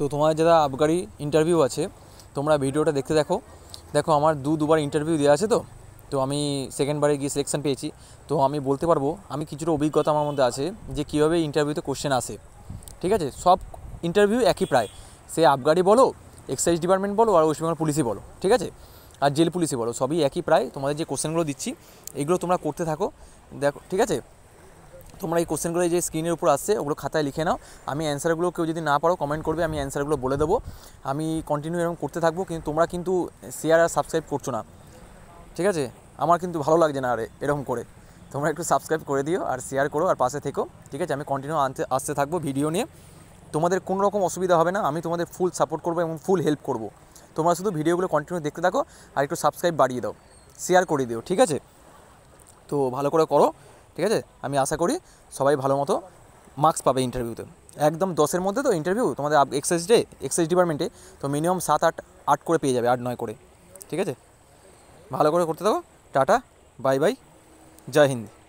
তো তোমার যারা আবগারি ইন্টারভিউ আছে তোমরা ভিডিওটা দেখতে দেখো দেখো আমার দু দুবার ইন্টারভিউ দেওয়া আছে তো তো আমি সেকেন্ডবারে গিয়ে সিলেকশন পেয়েছি তো আমি বলতে পারবো আমি কিছুটা অভিজ্ঞতা আমার মধ্যে আছে যে কীভাবে ইন্টারভিউতে কোশ্চেন আসে ঠিক আছে সব ইন্টারভিউ একই প্রায় সে আবগারি বলো এক্সাইজ ডিপার্টমেন্ট বলো আর ওয়েস্ট বেঙ্গল পুলিশই বলো ঠিক আছে আর জেল পুলিশই বলো সবই একই প্রায় তোমাদের যে কোশ্চেনগুলো দিচ্ছি এগুলো তোমরা করতে থাকো দেখো ঠিক আছে তোমরা এই কোশ্চেনগুলো যে স্ক্রিনের উপর আসছে ওগুলো খাতায় লিখে নাও আমি অ্যান্সারগুলো কেউ যদি না পারো কমেন্ট করবে আমি অ্যান্সারগুলো বলে দেবো আমি কন্টিনিউ এরকম করতে থাকবো কিন্তু তোমরা কিন্তু শেয়ার আর সাবস্ক্রাইব করছো না ঠিক আছে আমার কিন্তু ভালো লাগছে না আরে এরকম করে তোমরা একটু সাবস্ক্রাইব করে দিও আর শেয়ার করো আর পাশে থেকো ঠিক আছে আমি কন্টিনিউ আনতে আসতে থাকবো ভিডিও নিয়ে তোমাদের কোনো রকম অসুবিধা হবে না আমি তোমাদের ফুল সাপোর্ট করবো এবং ফুল হেল্প করবো তোমরা শুধু ভিডিওগুলো কন্টিনিউ দেখতে থাকো আর একটু সাবস্ক্রাইব বাড়িয়ে দাও শেয়ার করে দিও ঠিক আছে তো ভালো করে করো ঠিক আছে আমি আশা করি সবাই ভালো মতো মার্কস পাবে ইন্টারভিউতে একদম দশের মধ্যে তো ইন্টারভিউ তোমাদের এক্সাইজ ডে এক্সাইজ ডিপার্টমেন্টে তো মিনিমাম সাত আট আট করে পেয়ে যাবে আট নয় করে ঠিক আছে ভালো করে করতে থাকো টাটা বাই বাই জয় হিন্দি